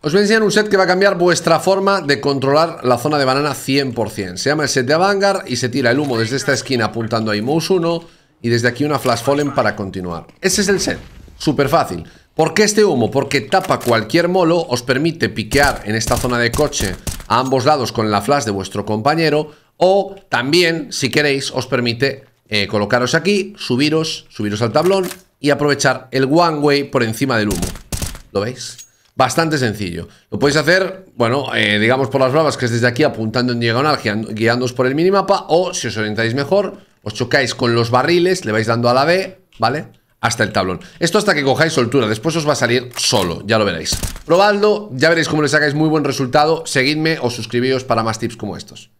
Os voy a enseñar un set que va a cambiar vuestra forma de controlar la zona de banana 100%. Se llama el set de Avangar y se tira el humo desde esta esquina apuntando a imus 1 y desde aquí una Flash Fallen para continuar. Ese es el set, súper fácil. ¿Por qué este humo? Porque tapa cualquier molo, os permite piquear en esta zona de coche a ambos lados con la flash de vuestro compañero o también, si queréis, os permite eh, colocaros aquí, subiros, subiros al tablón y aprovechar el one way por encima del humo. ¿Lo veis? Bastante sencillo. Lo podéis hacer, bueno, eh, digamos por las bravas, que es desde aquí apuntando en diagonal, guiándoos por el minimapa, o si os orientáis mejor, os chocáis con los barriles, le vais dando a la B, ¿vale? Hasta el tablón. Esto hasta que cojáis soltura, después os va a salir solo, ya lo veréis. Probadlo, ya veréis cómo le sacáis muy buen resultado, seguidme o suscribíos para más tips como estos.